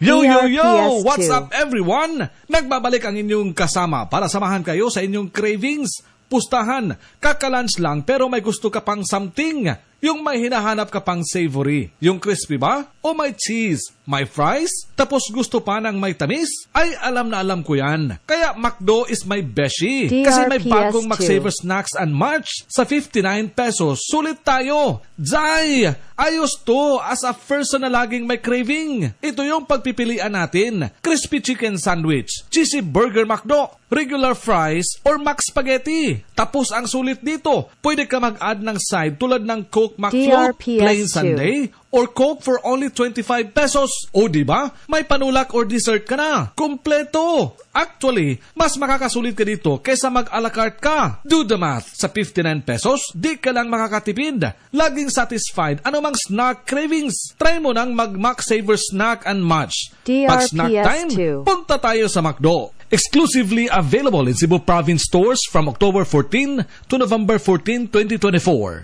Yo, yo, yo! E What's up, everyone? Nagbabalik ang inyong kasama para samahan kayo sa inyong cravings, pustahan, kakalans lang pero may gusto ka pang something yung may hinahanap ka pang savory, yung crispy ba? O may cheese, may fries, tapos gusto pa ng may tamis? Ay alam na alam ko yan. Kaya McDo is my beshi. Kasi may bagong McSaver Snacks and March sa 59 pesos. Sulit tayo. Jai! Ayos to as a person na laging may craving. Ito yung pagpipilian natin. Crispy chicken sandwich, cheesy burger McDo, regular fries, or mac spaghetti. Tapos ang sulit dito. Pwede ka mag-add ng side tulad ng Coke McFloat, Plain Sunday, or Coke for only 25 pesos. O di ba? May panulak or dessert ka na. Kompleto. Actually, mas makakasulit ka dito kaysa mag a la carte ka. Do the math. Sa 59 pesos, di ka lang makakatipid. Laging satisfied anumang snack cravings. Try mo nang mag-Mac Saver Snack and Match. Pag snack time, punta tayo sa McDo exclusively available in Cebu Province stores from October 14 to November 14, 2024.